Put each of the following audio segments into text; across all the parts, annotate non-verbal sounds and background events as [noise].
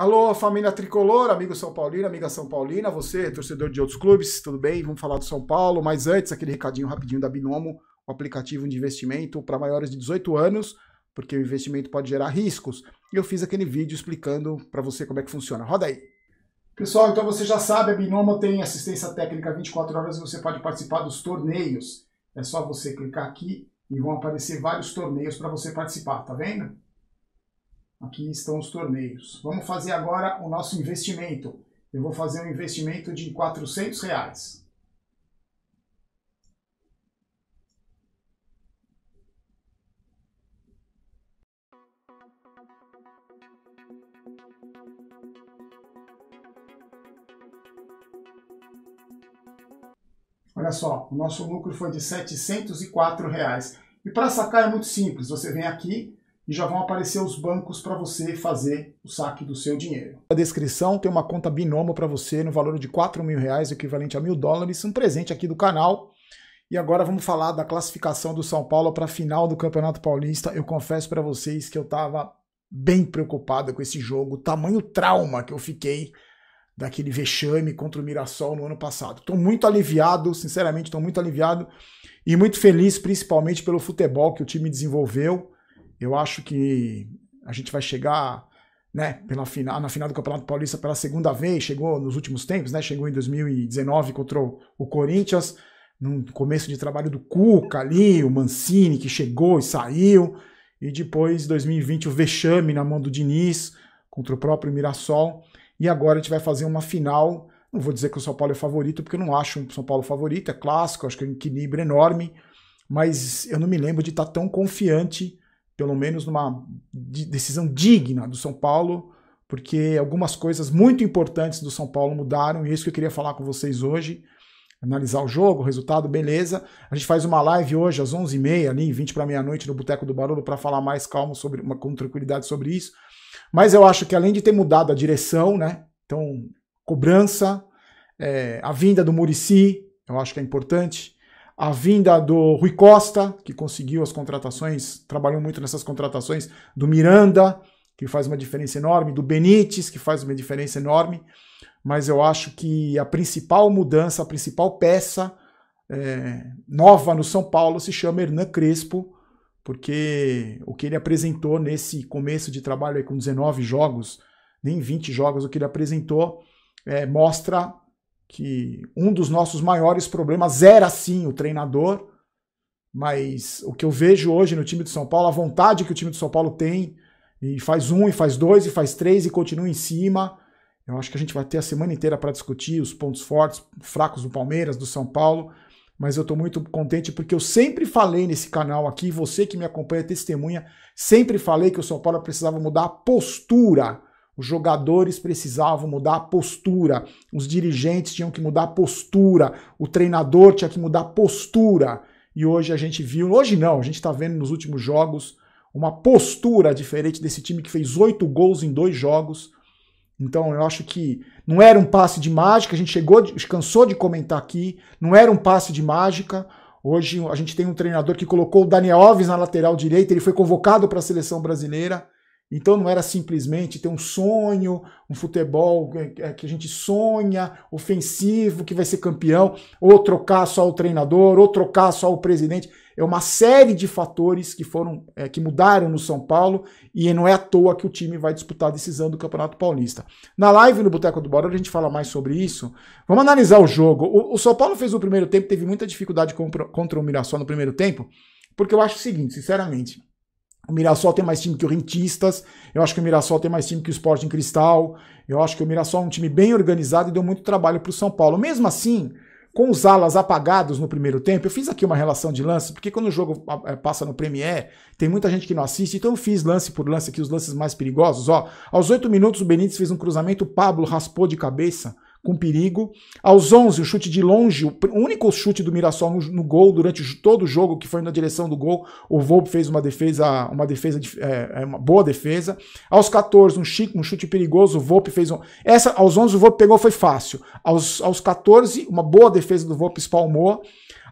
Alô, família tricolor, amigo São Paulino, amiga São Paulina, você, torcedor de outros clubes, tudo bem? Vamos falar do São Paulo, mas antes, aquele recadinho rapidinho da Binomo, o aplicativo de investimento para maiores de 18 anos, porque o investimento pode gerar riscos. E eu fiz aquele vídeo explicando para você como é que funciona. Roda aí. Pessoal, então você já sabe, a Binomo tem assistência técnica 24 horas e você pode participar dos torneios. É só você clicar aqui e vão aparecer vários torneios para você participar, tá vendo? Aqui estão os torneios. Vamos fazer agora o nosso investimento. Eu vou fazer um investimento de 400 reais. Olha só, o nosso lucro foi de 704. Reais. E para sacar é muito simples, você vem aqui e já vão aparecer os bancos para você fazer o saque do seu dinheiro. Na descrição tem uma conta binomo para você no valor de 4 mil reais, equivalente a mil dólares, um presente aqui do canal. E agora vamos falar da classificação do São Paulo para a final do Campeonato Paulista. Eu confesso para vocês que eu estava bem preocupado com esse jogo, tamanho trauma que eu fiquei daquele vexame contra o Mirassol no ano passado. Estou muito aliviado, sinceramente, estou muito aliviado e muito feliz, principalmente pelo futebol que o time desenvolveu. Eu acho que a gente vai chegar né, pela final, na final do Campeonato Paulista pela segunda vez, chegou nos últimos tempos, né, chegou em 2019 contra o Corinthians, no começo de trabalho do Cuca ali, o Mancini que chegou e saiu, e depois 2020 o vexame na mão do Diniz contra o próprio Mirassol, e agora a gente vai fazer uma final, não vou dizer que o São Paulo é favorito, porque eu não acho o São Paulo favorito, é clássico, acho que é um equilíbrio enorme, mas eu não me lembro de estar tão confiante pelo menos numa decisão digna do São Paulo, porque algumas coisas muito importantes do São Paulo mudaram e é isso que eu queria falar com vocês hoje. Analisar o jogo, o resultado, beleza. A gente faz uma live hoje às 11h30, ali, 20 para meia-noite, no Boteco do Barulho, para falar mais calmo, sobre, uma, com tranquilidade sobre isso. Mas eu acho que além de ter mudado a direção, né? Então, cobrança, é, a vinda do Murici, eu acho que é importante a vinda do Rui Costa, que conseguiu as contratações, trabalhou muito nessas contratações, do Miranda, que faz uma diferença enorme, do Benítez, que faz uma diferença enorme, mas eu acho que a principal mudança, a principal peça é, nova no São Paulo se chama Hernan Crespo, porque o que ele apresentou nesse começo de trabalho aí com 19 jogos, nem 20 jogos, o que ele apresentou é, mostra que um dos nossos maiores problemas era sim o treinador, mas o que eu vejo hoje no time de São Paulo, a vontade que o time de São Paulo tem, e faz um, e faz dois, e faz três, e continua em cima. Eu acho que a gente vai ter a semana inteira para discutir os pontos fortes, fracos do Palmeiras, do São Paulo, mas eu estou muito contente porque eu sempre falei nesse canal aqui, você que me acompanha, testemunha, sempre falei que o São Paulo precisava mudar a postura os jogadores precisavam mudar a postura, os dirigentes tinham que mudar a postura, o treinador tinha que mudar a postura. E hoje a gente viu, hoje não, a gente está vendo nos últimos jogos uma postura diferente desse time que fez oito gols em dois jogos. Então eu acho que não era um passe de mágica, a gente chegou, cansou de comentar aqui, não era um passe de mágica. Hoje a gente tem um treinador que colocou o Daniel Alves na lateral direita, ele foi convocado para a seleção brasileira. Então não era simplesmente ter um sonho, um futebol é, é, que a gente sonha, ofensivo, que vai ser campeão, ou trocar só o treinador, ou trocar só o presidente. É uma série de fatores que foram é, que mudaram no São Paulo e não é à toa que o time vai disputar a decisão do Campeonato Paulista. Na live no Boteco do Bora a gente fala mais sobre isso. Vamos analisar o jogo. O, o São Paulo fez o primeiro tempo, teve muita dificuldade contra, contra o Mirassol no primeiro tempo, porque eu acho o seguinte, sinceramente. O Mirassol tem mais time que o Rentistas, eu acho que o Mirassol tem mais time que o Sporting Cristal, eu acho que o Mirassol é um time bem organizado e deu muito trabalho para o São Paulo. Mesmo assim, com os alas apagados no primeiro tempo, eu fiz aqui uma relação de lance, porque quando o jogo é, passa no Premier, tem muita gente que não assiste, então eu fiz lance por lance aqui, os lances mais perigosos. Ó, aos oito minutos o Benítez fez um cruzamento, o Pablo raspou de cabeça, com perigo. Aos 11, o chute de longe, o único chute do Mirassol no, no gol durante todo o jogo, que foi na direção do gol, o Volpe fez uma defesa, uma defesa é, é, uma boa defesa. Aos 14, um, chique, um chute perigoso, o Volpe fez um... Essa, aos 11, o Volpe pegou, foi fácil. Aos, aos 14, uma boa defesa do Volpe espalmou.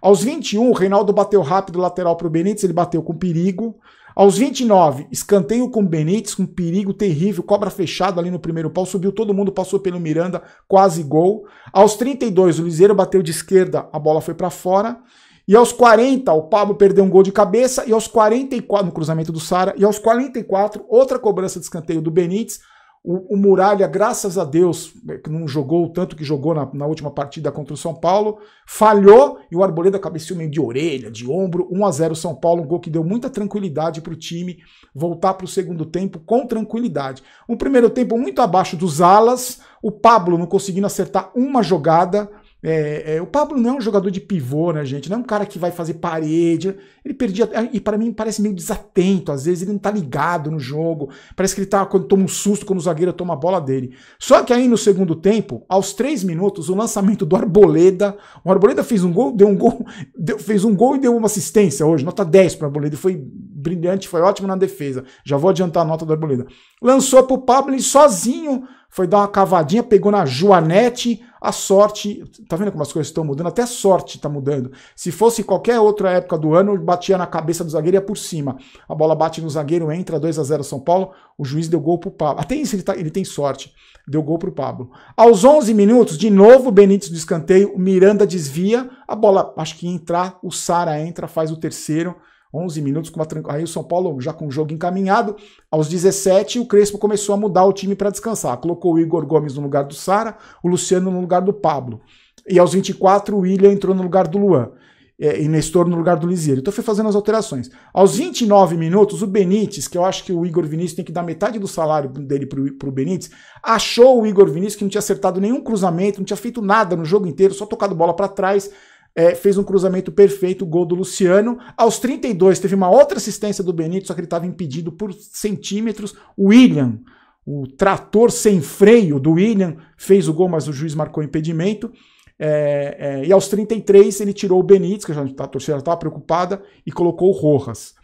Aos 21, o Reinaldo bateu rápido lateral para o Benítez, ele bateu com perigo. Aos 29, escanteio com Benítez, com um perigo terrível, cobra fechada ali no primeiro pau, subiu todo mundo, passou pelo Miranda, quase gol. Aos 32, o Liseiro bateu de esquerda, a bola foi para fora. E aos 40, o Pablo perdeu um gol de cabeça. E aos 44, no cruzamento do Sara. E aos 44, outra cobrança de escanteio do Benítez. O, o Muralha, graças a Deus, né, que não jogou o tanto que jogou na, na, última partida contra o São Paulo, falhou e o Arboleda cabeceou meio de orelha, de ombro, 1 a 0 São Paulo, um gol que deu muita tranquilidade para o time voltar para o segundo tempo com tranquilidade. Um primeiro tempo muito abaixo dos alas, o Pablo não conseguindo acertar uma jogada, é, é, o Pablo não é um jogador de pivô, né, gente? Não é um cara que vai fazer parede. Ele perdia. É, e para mim parece meio desatento. Às vezes ele não tá ligado no jogo. Parece que ele tá quando toma um susto, quando o zagueiro toma a bola dele. Só que aí no segundo tempo, aos três minutos, o lançamento do Arboleda. O Arboleda fez um gol, deu um gol, [laughs] deu, fez um gol e deu uma assistência hoje. Nota 10 para o Arboleda. Foi brilhante, foi ótimo na defesa. Já vou adiantar a nota do Arboleda. Lançou pro Pablo e sozinho foi dar uma cavadinha, pegou na Joanete, a sorte. Tá vendo como as coisas estão mudando? Até sorte tá mudando. Se fosse qualquer outra época do ano, batia na cabeça do zagueiro e ia por cima. A bola bate no zagueiro, entra 2 a 0 São Paulo. O juiz deu gol pro Pablo. Até isso ele, tá, ele tem sorte. Deu gol pro Pablo. Aos 11 minutos, de novo Benítez do escanteio, o Miranda desvia, a bola acho que entrar, o Sara entra, faz o terceiro. 11 minutos com uma Aí o São Paulo já com o jogo encaminhado. Aos 17, o Crespo começou a mudar o time para descansar. Colocou o Igor Gomes no lugar do Sara, o Luciano no lugar do Pablo. E aos 24, o William entrou no lugar do Luan. É, e Nestor no lugar do Lisieiro. Então foi fazendo as alterações. Aos 29 minutos, o Benítez, que eu acho que o Igor Vinícius tem que dar metade do salário dele para o Benítez, achou o Igor Vinícius que não tinha acertado nenhum cruzamento, não tinha feito nada no jogo inteiro, só tocado bola para trás é, fez um cruzamento perfeito, gol do Luciano. Aos 32 teve uma outra assistência do Benítez, só que ele estava impedido por centímetros. O William, o trator sem freio do William, fez o gol, mas o juiz marcou impedimento. É, é, e aos 33 ele tirou o Benítez, que já, tá, a torcida já estava preocupada, e colocou o Rojas.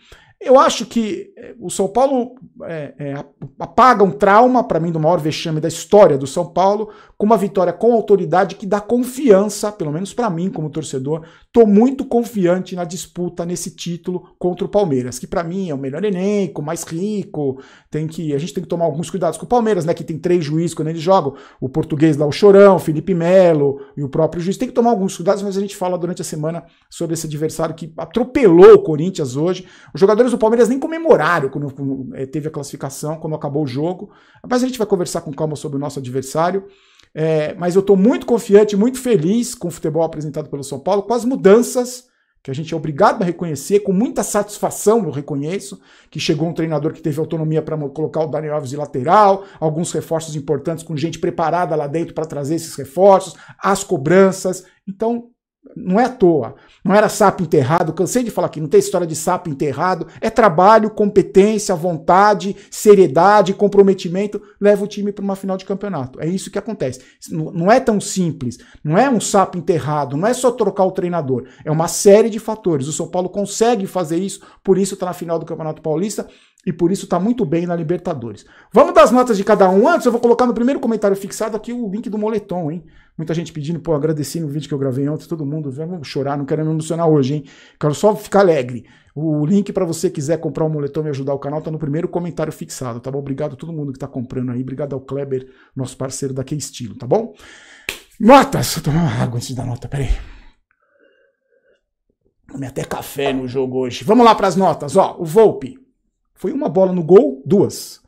Eu acho que eh, o São Paulo é, é, apaga um trauma, para mim, do maior vexame da história do São Paulo, com uma vitória com autoridade que dá confiança, pelo menos para mim como torcedor. Estou muito confiante na disputa nesse título contra o Palmeiras, que para mim é o melhor elenco, mais rico. Tem que A gente tem que tomar alguns cuidados com o Palmeiras, né? Que tem três juízes quando eles jogam: o português lá, o Chorão, o Felipe Melo e o próprio juiz. Tem que tomar alguns cuidados, mas a gente fala durante a semana sobre esse adversário que atropelou o Corinthians hoje. Os jogadores o Palmeiras nem comemoraram quando, quando eh, teve a classificação, quando acabou o jogo. Mas a gente vai conversar com calma sobre o nosso adversário. É, mas eu estou muito confiante, muito feliz com o futebol apresentado pelo São Paulo, com as mudanças que a gente é obrigado a reconhecer, com muita satisfação eu reconheço, que chegou um treinador que teve autonomia para colocar o Daniel Alves de lateral, alguns reforços importantes com gente preparada lá dentro para trazer esses reforços, as cobranças. Então, não é à toa. Não era sapo enterrado, cansei de falar aqui, não tem história de sapo enterrado. É trabalho, competência, vontade, seriedade, comprometimento, leva o time para uma final de campeonato. É isso que acontece. Não é tão simples, não é um sapo enterrado, não é só trocar o treinador. É uma série de fatores. O São Paulo consegue fazer isso, por isso está na final do Campeonato Paulista e por isso está muito bem na Libertadores. Vamos das notas de cada um. Antes, eu vou colocar no primeiro comentário fixado aqui o link do moletom, hein? Muita gente pedindo, pô, agradecendo o vídeo que eu gravei ontem, todo mundo, vamos chorar, não quero me emocionar hoje, hein? Quero só ficar alegre. O link para você quiser comprar um moletom e ajudar o canal tá no primeiro comentário fixado, tá bom? Obrigado a todo mundo que tá comprando aí, obrigado ao Kleber, nosso parceiro da estilo tá bom? Notas! Vou tomar uma água antes da nota, peraí. Tomei até café no jogo hoje. Vamos lá para as notas, ó. O Volpe foi uma bola no gol, duas.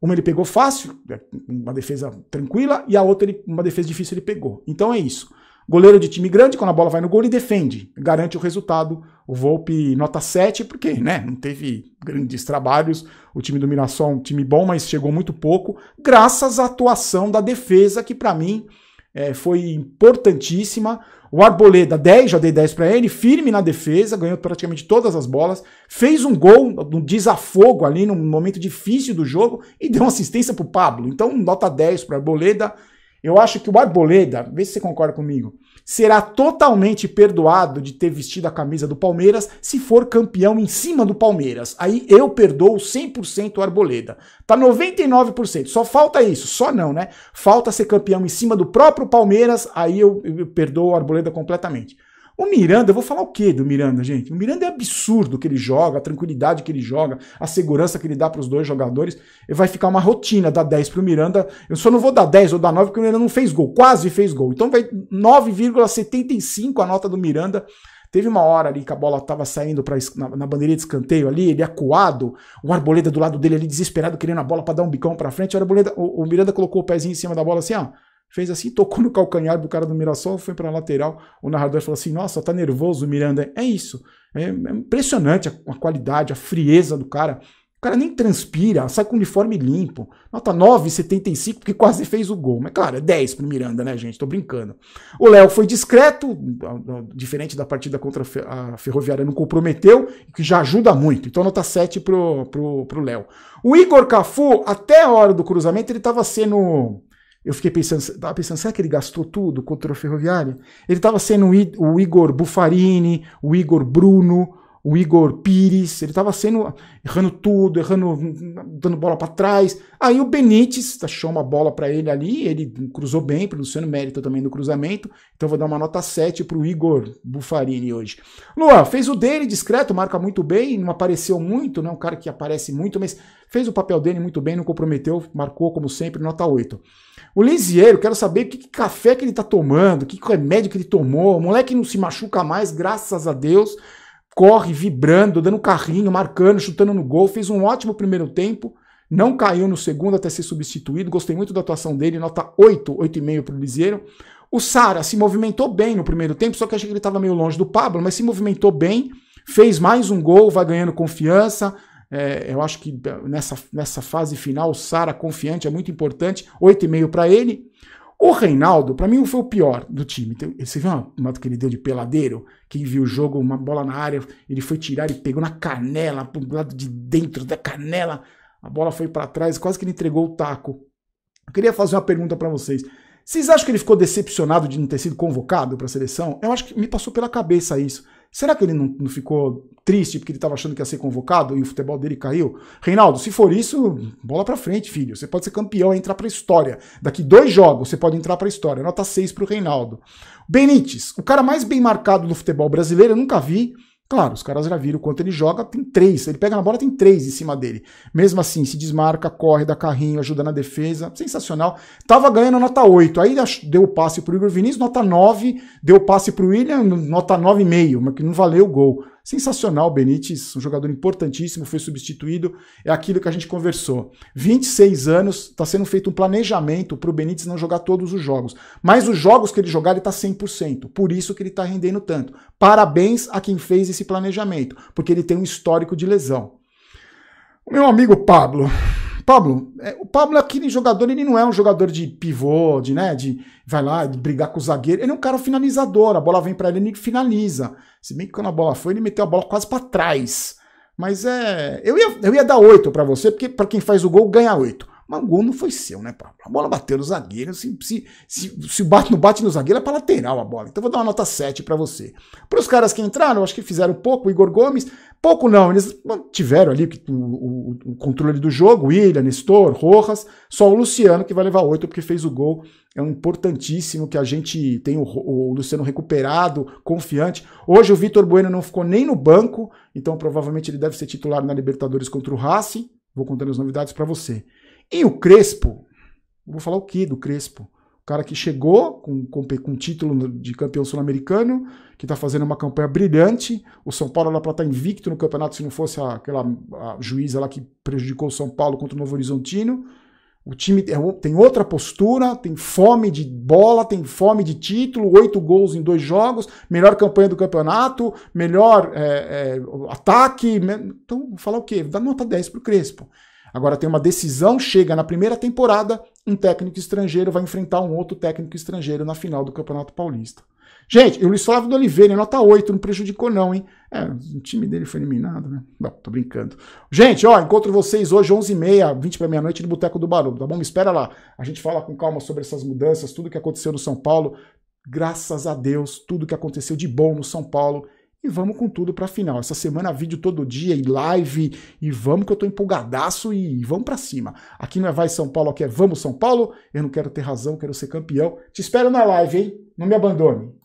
Uma ele pegou fácil, é, uma defesa tranquila, e a outra, ele, uma defesa difícil, ele pegou. Então é isso. Goleiro de time grande, quando a bola vai no gol, ele defende, garante o resultado. O Volpe nota 7, porque né, não teve grandes trabalhos. O time do Mirassol é um time bom, mas chegou muito pouco, graças à atuação da defesa, que para mim é, foi importantíssima. O Arboleda, 10, já dei 10 para ele, firme na defesa, ganhou praticamente todas as bolas, fez um gol, um desafogo ali num momento difícil do jogo e deu assistência para o Pablo. Então, nota 10 para Arboleda, eu acho que o Arboleda, vê se você concorda comigo, será totalmente perdoado de ter vestido a camisa do Palmeiras se for campeão em cima do Palmeiras. Aí eu perdoo 100% o Arboleda. Tá 99%. Só falta isso. Só não, né? Falta ser campeão em cima do próprio Palmeiras, aí eu, eu perdoo o Arboleda completamente. O Miranda, eu vou falar o que do Miranda, gente? O Miranda é absurdo que ele joga, a tranquilidade que ele joga, a segurança que ele dá para os dois jogadores. Vai ficar uma rotina, dar 10 para o Miranda. Eu só não vou dar 10 ou dar 9 porque o Miranda não fez gol, quase fez gol. Então vai 9,75 a nota do Miranda. Teve uma hora ali que a bola estava saindo pra, na, na bandeirinha de escanteio ali, ele acuado, o Arboleda do lado dele ali desesperado, querendo a bola para dar um bicão para frente. O, Arboleda, o, o Miranda colocou o pezinho em cima da bola assim, ó fez assim, tocou no calcanhar do cara do Mirassol, foi para a lateral. O narrador falou assim: Nossa, tá nervoso o Miranda. É isso. É, é, impressionante a, a qualidade, a frieza do cara. O cara nem transpira, sai com o uniforme limpo. Nota 9,75, porque quase fez o gol. Mas, claro, é 10 pro Miranda, né, gente? Tô brincando. O Léo foi discreto, diferente da partida contra a Ferroviária, não comprometeu, o que já ajuda muito. Então, nota 7 pro Léo. Pro, pro Léo. o Igor Cafu, até a hora do cruzamento, ele tava sendo eu fiquei pensando, tava pensando, será que ele gastou tudo contra o Ferroviário? Ele estava sendo o Igor Bufarini, o Igor Bruno, o Igor Pires, ele estava sendo errando tudo, errando, dando bola para trás. Aí o Benítez achou uma bola para ele ali, ele cruzou bem, produzindo Mérito também no cruzamento. Então vou dar uma nota 7 para o Igor Bufarini hoje. Luan fez o dele discreto, marca muito bem, não apareceu muito, não é um cara que aparece muito, mas fez o papel dele muito bem, não comprometeu, marcou como sempre, nota 8. O Lisieiro, quero saber que, que café que ele está tomando, que remédio que ele tomou. O moleque não se machuca mais, graças a Deus corre vibrando, dando carrinho, marcando, chutando no gol, fez um ótimo primeiro tempo, não caiu no segundo até ser substituído, gostei muito da atuação dele, nota 8, 8,5 para o Liseiro. O Sara se movimentou bem no primeiro tempo, só que achei que ele estava meio longe do Pablo, mas se movimentou bem, fez mais um gol, vai ganhando confiança, é, eu acho que eh, nessa, nessa fase final, o Sara confiante é muito importante. 8,5 para ele. O Reinaldo, para mim, foi o pior do time. Você viu uma moto que ele deu de peladeiro? Que viu o jogo, uma bola na área, ele foi tirar, e pegou na canela, pro lado de dentro da canela, a bola foi para trás, quase que ele entregou o taco. Eu queria fazer uma pergunta para vocês. Vocês acham que ele ficou decepcionado de não ter sido convocado para a seleção? Eu acho que me passou pela cabeça isso. Será que ele não, não ficou triste porque ele estava achando que ia ser convocado e o futebol dele caiu? Reinaldo, se for isso, bola para frente, filho. Você pode ser campeão e entrar para a história. Daqui dois jogos você pode entrar para a história. Nota 6 para o Reinaldo. Benítez, o cara mais bem marcado do futebol brasileiro, eu nunca vi. Claro, os caras já viram quanto ele joga, tem três. Ele pega na bola, tem três em cima dele. Mesmo assim, se desmarca, corre, dá carrinho, ajuda na defesa. Sensacional. Tava ganhando nota 8. Aí deu o passe pro Igor Vinícius, nota 9. Deu o passe pro William, nota 9,5, mas que não valeu o gol sensacional, Benítez, um jogador importantíssimo, foi substituído. É aquilo que a gente conversou. 26 anos, está sendo feito um planejamento para o Benítez não jogar todos os jogos. Mas os jogos que ele jogar, ele está 100%. Por isso que ele está rendendo tanto. Parabéns a quem fez esse planejamento, porque ele tem um histórico de lesão. meu amigo Pablo, Pablo, é, o Pablo é aquele jogador, ele não é um jogador de pivô, de, né, de vai lá de brigar com o zagueiro. Ele é um cara finalizador, a bola vem para ele e ele finaliza. Se bem que quando a bola foi, ele meteu a bola quase para trás. Mas é. Eu ia, eu ia dar 8 para você, porque para quem faz o gol ganha 8. Mas o gol não foi seu, né? A bola bateu no zagueiro. Se, se, se, se bate, não bate no zagueiro, é para lateral a bola. Então vou dar uma nota 7 para você. Para os caras que entraram, acho que fizeram pouco. O Igor Gomes, pouco não. Eles tiveram ali o, o, o controle do jogo. William, Nestor, Rojas. Só o Luciano que vai levar 8 porque fez o gol. É importantíssimo que a gente tenha o, o Luciano recuperado, confiante. Hoje o Vitor Bueno não ficou nem no banco, então provavelmente ele deve ser titular na Libertadores contra o Racing. Vou contando as novidades para você. E o Crespo, vou falar o que do Crespo? O cara que chegou com, com, com título de campeão sul-americano, que está fazendo uma campanha brilhante. O São Paulo era para estar tá invicto no campeonato se não fosse a, aquela a juíza lá que prejudicou o São Paulo contra o Novo Horizontino. O time é tem outra postura, tem fome de bola, tem fome de título, oito gols em dois jogos, melhor campanha do campeonato, melhor é, é, ataque. Então, falar o quê? Dá nota 10 pro Crespo. Agora tem uma decisão, chega na primeira temporada, um técnico estrangeiro vai enfrentar um outro técnico estrangeiro na final do Campeonato Paulista. Gente, o Luiz Flávio do Oliveira, nota 8, não prejudicou não, hein? É, o time dele foi eliminado, né? Não, tô brincando. Gente, ó, encontro vocês hoje 11h30, 20 para meia-noite no Boteco do Barulho, tá bom? Me espera lá. A gente fala com calma sobre essas mudanças, tudo que aconteceu no São Paulo. Graças a Deus, tudo que aconteceu de bom no São Paulo e vamos com tudo pra final. Essa semana vídeo todo dia e live. E vamos que eu tô empolgadaço e vamos pra cima. Aqui não é vai São Paulo, aqui é vamos São Paulo. Eu não quero ter razão, quero ser campeão. Te espero na live, hein? Não me abandone.